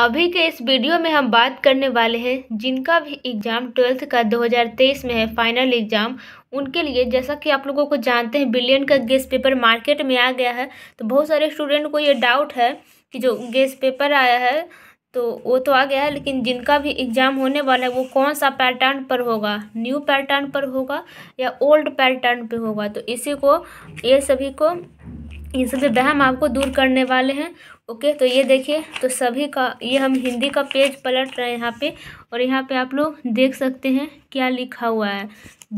अभी के इस वीडियो में हम बात करने वाले हैं जिनका भी एग्ज़ाम ट्वेल्थ का 2023 में है फाइनल एग्ज़ाम उनके लिए जैसा कि आप लोगों को जानते हैं बिलियन का गेस पेपर मार्केट में आ गया है तो बहुत सारे स्टूडेंट को ये डाउट है कि जो गेस पेपर आया है तो वो तो आ गया है लेकिन जिनका भी एग्ज़ाम होने वाला है वो कौन सा पैटर्न पर होगा न्यू पैटर्न पर होगा या ओल्ड पैटर्न पर होगा तो इसी को ये सभी को इन सबसे वहम तो आपको दूर करने वाले हैं ओके तो ये देखिए तो सभी का ये हम हिंदी का पेज पलट रहे हैं यहाँ पे और यहाँ पे आप लोग देख सकते हैं क्या लिखा हुआ है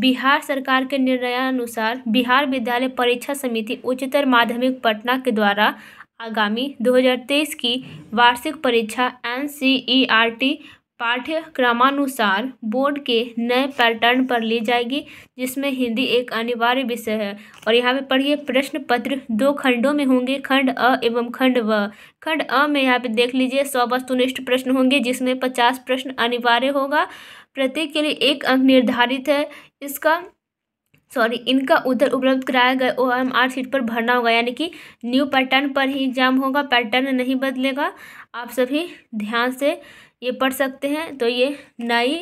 बिहार सरकार के निर्णयानुसार बिहार विद्यालय परीक्षा समिति उच्चतर माध्यमिक पटना के द्वारा आगामी 2023 की वार्षिक परीक्षा एन पाठ्यक्रमानुसार बोर्ड के नए पैटर्न पर ली जाएगी जिसमें हिंदी एक अनिवार्य विषय है और यहाँ पे पढ़िए प्रश्न पत्र दो खंडों में होंगे खंड अ एवं खंड व खंड अ में यहाँ पे देख लीजिए सौ वस्तुनिष्ठ प्रश्न होंगे जिसमें पचास प्रश्न अनिवार्य होगा प्रत्येक के लिए एक अंक निर्धारित है इसका सॉरी इनका उधर उपलब्ध कराया गया ओ एम आर सीट पर भरना होगा यानी कि न्यू पैटर्न पर ही एग्जाम होगा पैटर्न नहीं बदलेगा आप सभी ध्यान से ये पढ़ सकते हैं तो ये नई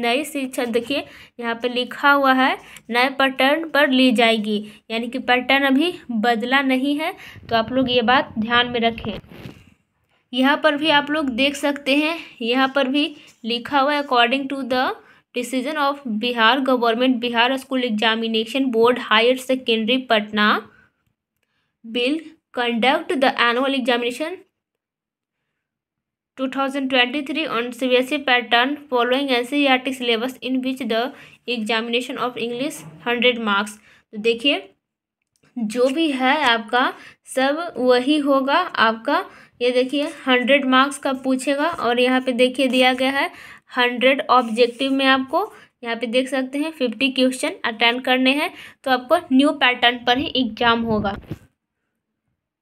नई शिक्षा देखिए यहाँ पे लिखा हुआ है नए पैटर्न पर ली जाएगी यानी कि पैटर्न अभी बदला नहीं है तो आप लोग ये बात ध्यान में रखें यहाँ पर भी आप लोग देख सकते हैं यहाँ पर भी लिखा हुआ है according to the decision of Bihar government Bihar school examination board higher secondary Patna will conduct the annual examination 2023 on CBSE pattern following NCERT syllabus in which the examination of English 100 marks तो देखिए जो भी है आपका सब वही होगा आपका ये देखिए 100 मार्क्स का पूछेगा और यहाँ पे देखिए दिया गया है 100 ऑब्जेक्टिव में आपको यहाँ पे देख सकते हैं 50 क्वेश्चन अटेंड करने हैं तो आपको न्यू पैटर्न पर ही एग्जाम होगा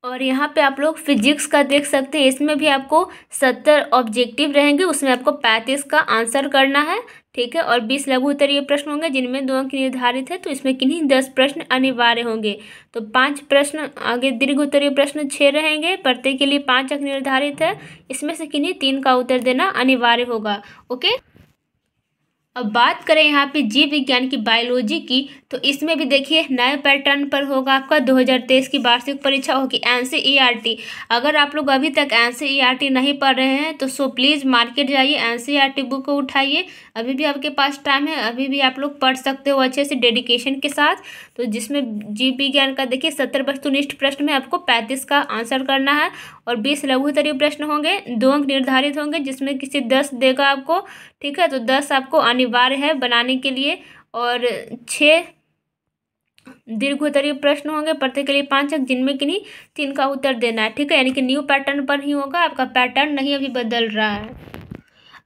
और यहाँ पे आप लोग फिजिक्स का देख सकते हैं इसमें भी आपको सत्तर ऑब्जेक्टिव रहेंगे उसमें आपको पैंतीस का आंसर करना है ठीक है और बीस लघु उत्तरीय प्रश्न होंगे जिनमें दो अंक निर्धारित है तो इसमें किन्हीं दस प्रश्न अनिवार्य होंगे तो पांच प्रश्न आगे दीर्घ उत्तरीय प्रश्न छः रहेंगे प्रत्येक के लिए पाँच अंक निर्धारित है इसमें से किन्हीं तीन का उत्तर देना अनिवार्य होगा ओके अब बात करें यहाँ पे जीव विज्ञान की बायोलॉजी की तो इसमें भी देखिए नए पैटर्न पर होगा आपका 2023 की वार्षिक परीक्षा होगी एन सी e अगर आप लोग अभी तक एन सी e नहीं पढ़ रहे हैं तो सो प्लीज़ मार्केट जाइए एन सी बुक को उठाइए अभी भी आपके पास टाइम है अभी भी आप लोग पढ़ सकते हो अच्छे से डेडिकेशन के साथ तो जिसमें जीव विज्ञान का देखिए सत्तर वस्तुनिष्ठ प्रश्न में आपको पैंतीस का आंसर करना है और बीस लघुतरीय प्रश्न होंगे दो अंक निर्धारित होंगे जिसमें किसी दस देगा आपको ठीक है तो दस आपको आने अनिवार्य हम्म। है बनाने के लिए और छः दीर्घोत्तरीय प्रश्न होंगे प्रत्येक के लिए पाँच अंक जिनमें किन्हीं तीन का उत्तर देना है ठीक है यानी कि न्यू पैटर्न पर ही होगा आपका पैटर्न नहीं अभी बदल रहा है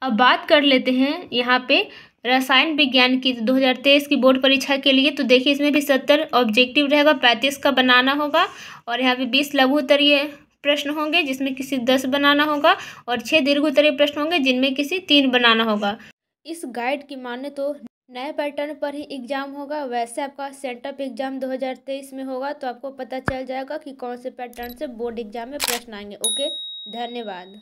अब बात कर लेते हैं यहाँ पे रसायन विज्ञान की तो दो हज़ार तेईस की बोर्ड परीक्षा के लिए तो देखिए इसमें भी सत्तर ऑब्जेक्टिव रहेगा पैंतीस का बनाना होगा और यहाँ पे बीस लघु उत्तरीय प्रश्न होंगे जिसमें किसी दस बनाना होगा और छः दीर्घोत्तरीय प्रश्न होंगे जिनमें किसी तीन बनाना होगा इस गाइड की माने तो नए पैटर्न पर ही एग्ज़ाम होगा वैसे आपका सेंटअप एग्ज़ाम 2023 में होगा तो आपको पता चल जाएगा कि कौन से पैटर्न से बोर्ड एग्ज़ाम में प्रश्न आएंगे ओके धन्यवाद